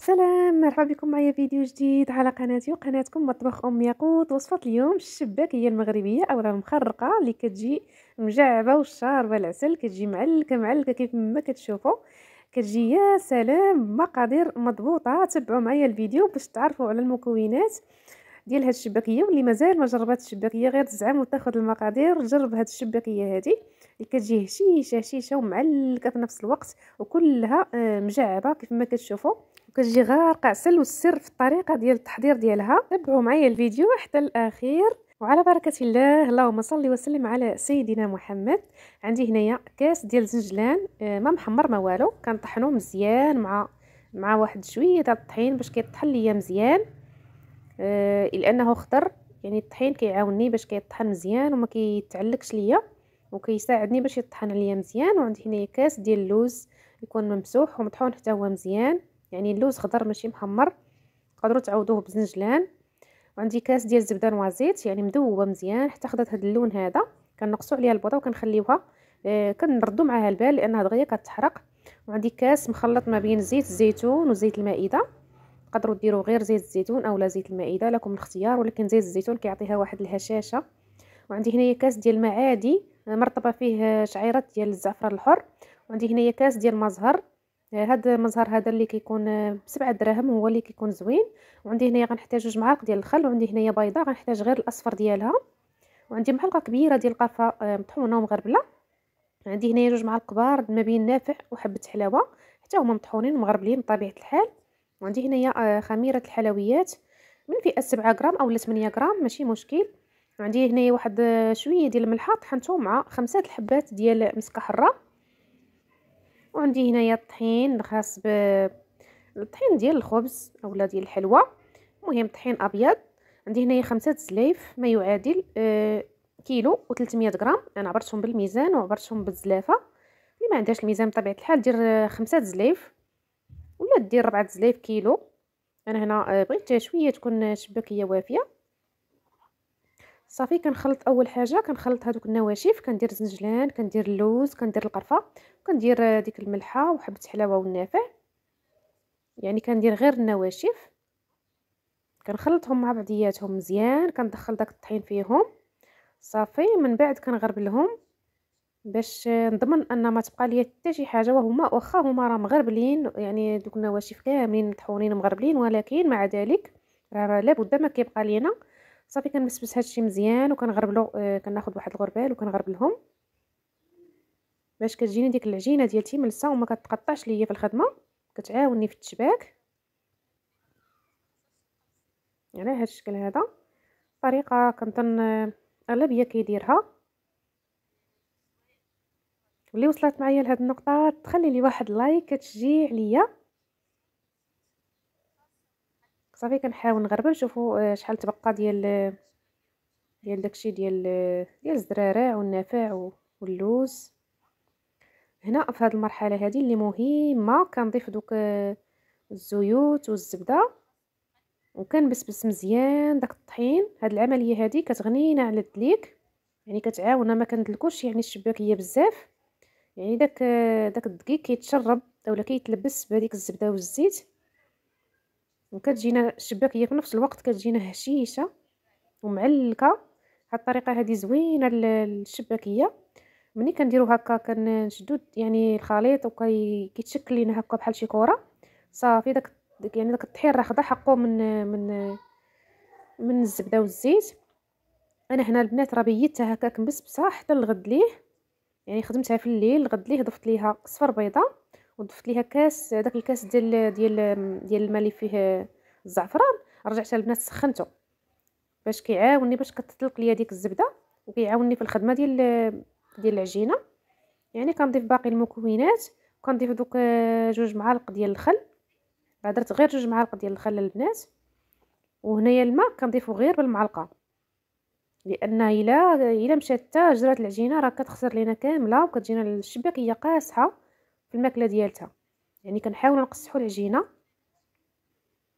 سلام مرحبا بكم معايا فيديو جديد على قناتي وقناتكم مطبخ ام ياقوت وصفه اليوم الشباكيه المغربيه اولا المخرقه اللي كتجي مجعبه والشاربه العسل كتجي معلكه معلكه كيف ما كتشوفوا كتجي يا سلام مقادير مضبوطه تبعوا معايا الفيديو باش تعرفوا على المكونات ديال هاد الشباكيه واللي مازال ما جربات الشباكيه غير تزعم وتاخذ المقادير جرب هاد الشباكيه هادي اللي كتجي هشيشه هشيشه ومعلكه في نفس الوقت وكلها آه، مجعبه كيف ما كتشوفوا وكتجي غارقه عسل والسر في الطريقه ديال التحضير ديالها تبعوا معايا الفيديو حتى الاخير وعلى بركة الله اللهم صل وسلم على سيدنا محمد عندي هنايا كاس ديال زنجلان آه، ما محمر ما والو كنطحنو مزيان مع مع واحد شويه تاع الطحين باش كيطحن ليا مزيان آه لانه خضر يعني الطحين كيعاوني باش كيطحن مزيان وما كيتعلقش ليا وكيساعدني باش يطحن ليا مزيان وعندي هنايا كاس ديال اللوز يكون ممسوح ومطحون حتى هو مزيان يعني اللوز خضر ماشي محمر تقدروا تعوضوه بزنجلان وعندي كاس ديال الزبده نوازيت يعني مذوبه مزيان حتى خدات هذا اللون هذا كنقصوا عليها البيضه وكنخليوها آه، كنردوا معاها البال لانها دغيا كتحرق وعندي كاس مخلط ما بين زيت الزيتون وزيت المائده تقدروا ديروا غير زيت الزيتون اولا زيت المائده لكم الاختيار ولكن زيت الزيتون كيعطيها واحد الهشاشه وعندي هنايا كاس ديال المعادي آه، مرطبه فيه آه، شعيرات ديال الزعفران الحر وعندي هنايا كاس ديال مزهر آه، هاد المزهر هذا اللي كيكون آه، بسبعة دراهم هو اللي كيكون زوين وعندي هنايا غنحتاج جوج معالق ديال الخل وعندي هنايا بيضه غنحتاج غير الاصفر ديالها وعندي معلقه كبيره ديال القرفه آه، مطحونه ومغربله عندي هنايا جوج معالق كبار ما بين نافع وحبه حلاوه حتى هما مطحونين ومغربلين بطبيعه الحال وعندي هنايا خميره الحلويات من فئه 7 غرام اولا 8 غرام ماشي مشكل وعندي هنايا واحد شويه ديال الملحه طحنته مع خمسة الحبات ديال مسكه حره وعندي هنايا الطحين الخاص ب الطحين ديال الخبز اولا ديال الحلوى المهم طحين ابيض عندي هنايا خمسة زلايف ما يعادل آه، كيلو و300 غرام انا عبرتهم بالميزان وعبرتهم بالزلافه اللي ما عندهاش الميزان بطبيعه الحال دير آه، خمسة زلايف ولا دير ربعة زلايف كيلو انا هنا آه، بغيت شويه تكون شباكيه وافيه صافي كنخلط اول حاجه كنخلط هذوك النواشف كندير زنجلان كندير اللوز كندير القرفه كندير ديك الملحه وحبه حلاوه والنافع يعني كندير غير النواشف كنخلطهم مع بعضياتهم مزيان كندخل داك الطحين فيهم صافي من بعد كنغربلهم باش نضمن ان ما تبقى ليا حتى شي حاجه وهما واخا هما راه مغربلين يعني دوك النواشف كاملين مطحونين مغربلين ولكن مع ذلك راه لابد ما كيبقى لينا صافي كنبسبس هادشي مزيان وكنغربلو آه كناخذ واحد الغربال وكنغربلهم باش كتجيني ديك العجينه ديالتي ملسه وما كتقطعش ليا في الخدمه كتعاوني في التشباك على هاد الشكل هذا طريقه كنظن آه، اغلبيه كيديرها واللي وصلت معايا لهاد النقطه تخلي لي واحد لايك كتشجيع ليا صافي كنحاول نغربل شوفوا آه، شحال تبقى ديال ديال داكشي ديال ديال الزرارع والنفاع واللوز هنا في هذه المرحله هذه اللي مهمه كنضيف دوك آه، الزيوت والزبده وكنبسبس مزيان داك الطحين هاد العمليه هذه كتغنينا على الدليك يعني كتعاونا ما كندلكوش يعني الشباكيه بزاف يعني داك آه، داك الدقيق كيتشرب اولا كيتلبس بهذيك الزبده والزيت وكتجينا الشباكيه في نفس الوقت كتجينا هشيشه ومعلكه هاد الطريقه هادي زوينه الشباكيه ملي كنديرو هكا كنشدو يعني الخليط وكيتشكل لينا هكا بحال شي كره صافي داك يعني داك الطحين راه خدا حقه من من من الزبده والزيت انا هنا البنات راه بيتها هكاك مبسبسه حتى الغد ليه يعني خدمتها في الليل الغد ليه ضفت ليها صفر بيضه وضفت ليها كاس داك الكاس ديال ديال ديال الماء اللي فيه الزعفران رجعت البنات سخنته باش كيعاوني باش كتطلق ليا ديك الزبده وكيعاوني في الخدمه ديال ديال العجينه يعني كنضيف باقي المكونات وكنضيف دوك جوج معالق ديال الخل درت غير جوج معالق ديال الخل البنات وهنايا الماء كنضيفو غير بالمعلقه لان الا الا مشات حتى جرات العجينه راه كتخسر لينا كامله وكتجينا الشباكيه قاسحه في الماكله ديالتها يعني كنحاولوا نقصحوا العجينه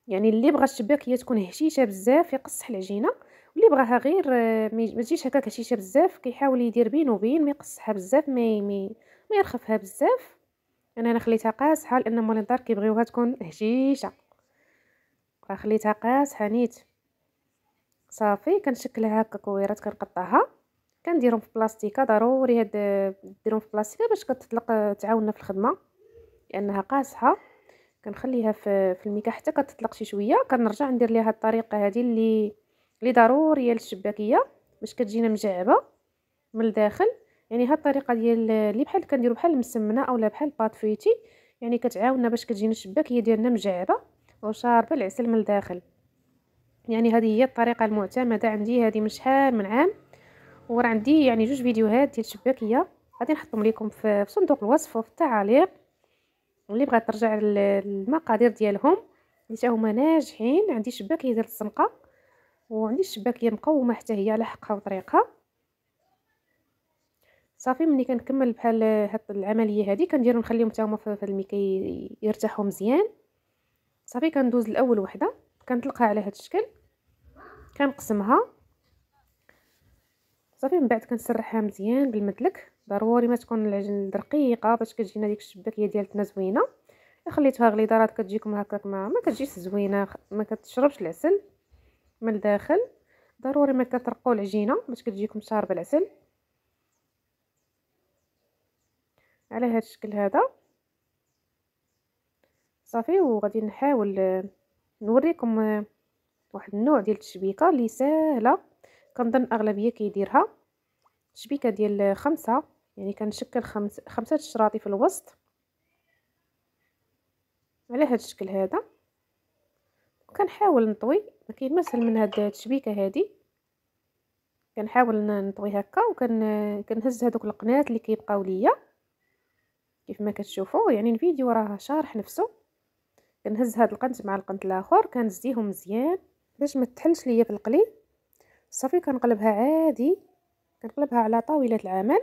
يعني اللي بغى هي تكون هشيشه بزاف يقصح العجينه واللي بغاها غير آه، ما تجيش هكاك هشيشه بزاف كيحاول يدير بين وبين ما يقصحها بزاف ما ما يرخفها بزاف انا انا خليتها قاصحه لان الدار كيبغيوها تكون هشيشه خليتها قاصحه نيت صافي كنشكلها هكا كويرات كنقطعها كنديرهم في بلاستيكه ضروري هاد ديرهم في بلاستيكه باش كتطلق تعاوننا في الخدمه لانها قاصحه كنخليها في في الميكا حتى كتطلق شي شويه كنرجع ندير ليها الطريقه هذه اللي اللي ضروريه للشباكيه باش كتجينا مجعبه من الداخل يعني هاد الطريقه ديال اللي بحال كنديرو بحال المسمنه اولا بحال بات فريتي يعني كتعاوننا باش كتجينا الشباكيه ديالنا مجعبه وشاربه العسل من الداخل يعني هذه هي الطريقه المعتمده عندي هذه من شحال من عام وراه عندي يعني جوج فيديوهات ديال الشباكيه غادي نحطهم لكم في صندوق الوصف وفي التعليق واللي بغات ترجع للمقادير ديالهم اللي حتى هما ناجحين عندي شباكيه ديال الزنقه وعندي الشباكيه مقومه حتى هي على حقها وطريقها صافي ملي كنكمل بحال هاد العمليه هادي كنديرو نخليهم حتى هما في الميكي يرتاحوا مزيان صافي كندوز لاول وحده كنطلقها على هاد الشكل كنقسمها صافي من بعد كنسرحها مزيان بالمدلك ضروري ما تكون العجن رقيقه باش كتجينا ديك الشباكيه ديالتنا زوينه خليتها غليظه راه كتجيكم هكاك ما ما كتجيش زوينه ما كتشربش العسل من الداخل ضروري ما كترقوا العجينه باش كتجيكم شاربه العسل على هذا الشكل هذا صافي وغادي نحاول نوريكم واحد النوع ديال التشبيكه اللي ساهله كنظن الاغلبيه كيديرها شبيكه ديال خمسة يعني كنشكل خمس خمسه الشراطي في الوسط على هذا الشكل هذا كنحاول نطوي ما كاين ما سهل من هاد الشبيكه هادي كنحاول نطوي هكا وكن كنهز هذوك القنات اللي كيبقاو ليا كيف ما كتشوفوا يعني الفيديو راه شارح نفسه كنهز هاد القنت مع القنت الاخر كنزيهم مزيان باش ما تحلش ليا في القليل صافي كنقلبها عادي كنقلبها على طاوله العمل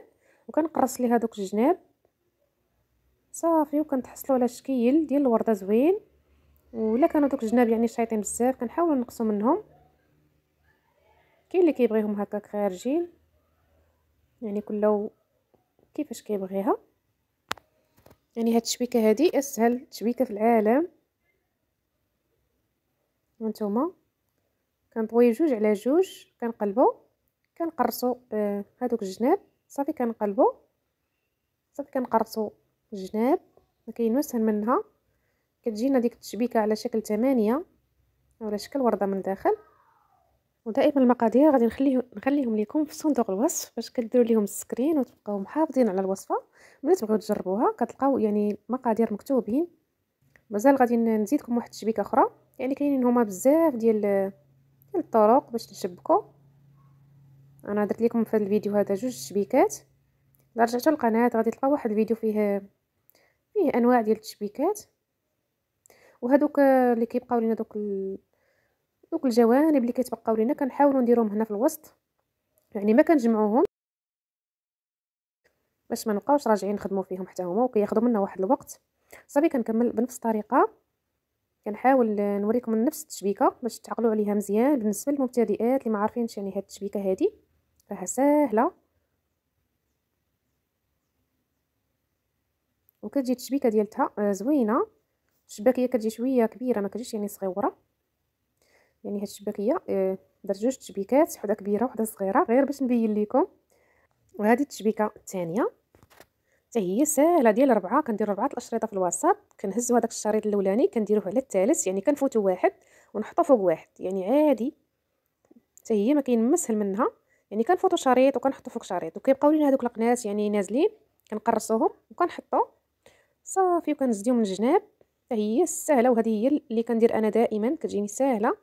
وكنقرص ليها دوك الجناب صافي وكنتحصلوا على شكل ديال الورده زوين ولا كانوا دوك الجناب يعني شايطين بزاف كنحاولوا نقصوا منهم كاين اللي كيبغيهم هكاك خارجين يعني كله كيفاش كيبغيها يعني هاد الشبيكه هادي اسهل تشبيكه في العالم وانتوما كنطوي جوج على جوج كنقلبو كنقرصو آه هادوك الجناب صافي كنقلبو صافي كنقرصو الجناب ما وسهل منها كتجينا ديك التشبيكه على شكل ثمانية على شكل ورده من الداخل ودائما المقادير غادي نخليه نخليهم لكم في صندوق الوصف باش كديروا ليهم السكرين وتبقاو محافظين على الوصفه ملي تبغيو تجربوها كتلقاو يعني المقادير مكتوبين مازال غادي نزيدكم واحد التشبيكه اخرى يعني كاينين هما بزاف ديال الطرق باش نشبكو انا درت لكم في هذا الفيديو هذا جوج تشبيكات الا رجعتوا للقناه غادي تلقاو واحد الفيديو فيه فيه انواع ديال التشبيكات وهذوك اللي كيبقاو لينا دوك ال... دوك الجوانب اللي كيتبقاو لينا كنحاولوا نديرهم هنا في الوسط يعني ما كنجمعوهم باش ما نبقاوش راجعين نخدموا فيهم حتى هما وكياخذوا منا واحد الوقت صافي كنكمل بنفس الطريقه كنحاول نوريكم نفس التشبيكه باش تعقلوا عليها مزيان بالنسبه للمبتدئات اللي ما عارفينش يعني هاد التشبيكه هادي راها ساهله وكتجي التشبيكه ديالتها آه، زوينه الشباكيه كتجي شويه كبيره ما كتجيش يعني صغيره يعني هاد الشباكيه آه، درت جوج تشبيكات وحده كبيره وحده صغيره غير باش نبين لكم وهذه التشبيكه الثانيه حتى إيه، هي ساهله ديال ربعه كندير ربعه الاشرطه في الوسط كنهزو هذاك الشريط الاولاني كنديروه على الثالث يعني كنفوتو واحد ونحطو فوق واحد يعني عادي حتى هي ما كاين مسهل منها يعني كنفوتو شريط وكنحطو فوق شريط وكيبقاو لينا هذوك القناص يعني نازلين كنقرصوهم وكنحطو صافي وكنزديو من الجناب حتى هي ساهله وهذه هي اللي كندير انا دائما كتجيني ساهله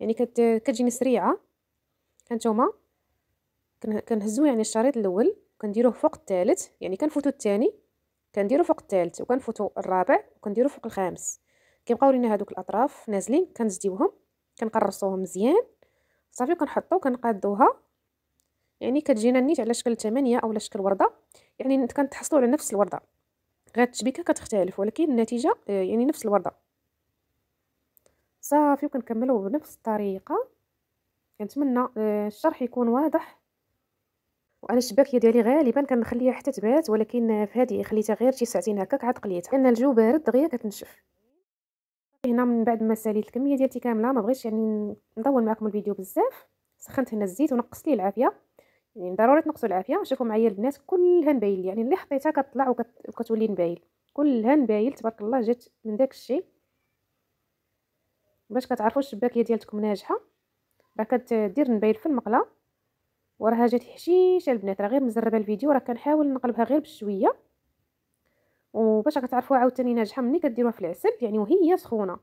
يعني كت... كتجيني سريعه هانتوما كنهزو يعني الشريط الاول كنديروه فوق الثالث يعني كنفوتو الثاني كنديرو فوق الثالث وكنفوتو الرابع وكنديرو فوق الخامس كيبقاو لينا هذوك الاطراف نازلين كنزديوهم كنقرصوهم مزيان صافي كنحطو كنقادوها يعني كتجينا النيت على شكل ثمانية او على شكل ورده يعني كنتحصلوا على نفس الورده غير التشبيكه كتختلف ولكن النتيجه آه، يعني نفس الورده صافي وكنكملوا بنفس الطريقه كنتمنى آه، الشرح يكون واضح وانا الشباكيه ديالي غالبا كنخليها حتى تبات ولكن في هذه خليتها غير شي ساعتين هكاك عاد قليتها لان الجو بارد دغيا كتنشف هنا من بعد ما ساليت الكميه ديالتي كامله ما بغيتش يعني نطول معكم الفيديو بزاف سخنت هنا الزيت ونقص لي العافيه يعني ضروري تنقصوا العافيه شوفوا معايا البنات كلها نبايل يعني اللي حطيتها كتطلع وكتولي نبايل كلها نبايل تبارك الله جات من داك الشيء باش كتعرفوا الشباكيه ديالتكم ناجحه راه كدير نبايل في المقله وراها جات حشيشه البنات راه غير مزربه الفيديو راه كنحاول نقلبها غير بشويه وباش غتعرفوا عاوتاني ناجحه ملي كديروها في العسل يعني وهي سخونه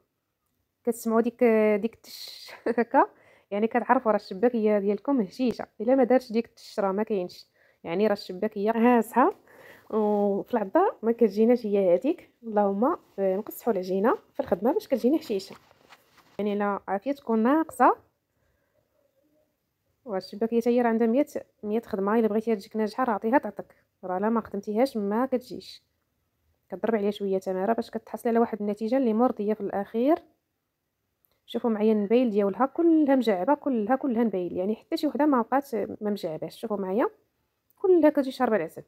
كتسمعوا ديك ديك تش هكا يعني كتعرفوا راه الشباكيه ديالكم هشيشه الا ما دارش ديك التش راه ما كاينش يعني راه الشباكيه هاسها وفي العضه ما كتجيناش هي هذيك اللهم نقصحوا العجينه في الخدمه باش كتجينا حشيشه يعني لا عافيه تكون ناقصه واش حتى هي راه عندها 100 100 خدمه الا بغيتيها تجيك ناجحه راه عطيها تعطيك راه لا ما خدمتيهاش ما كتجيش كضرب عليها شويه تماره باش كتحصل على واحد النتيجه اللي مرضيه في الاخير شوفوا معايا النبيل ديالها كلها مجعبه كلها كلها نبيل يعني حتى شي وحده ما بقات ما مجعباش شوفوا معايا كلها كتجي شاربه العسل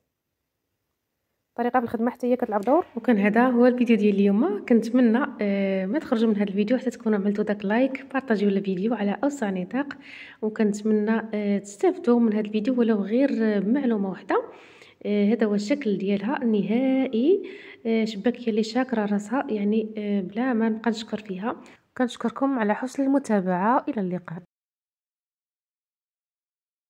طريقه في الخدمه حتى هي كتلعب دور وكان هذا هو الفيديو ديال اليوم كنتمنى آه، ما تخرجوا من هذا الفيديو حتى تكونوا عملتوا داك لايك بارطاجيو الفيديو على اوسع نطاق وكنتمنى آه، تستافدوا من هذا الفيديو ولو غير بمعلومه آه، واحده هذا هو الشكل ديالها النهائي شباكيه اللي شاكره راسها يعني بلا ما نبقى نشكر فيها كنشكركم على حسن المتابعه الى اللقاء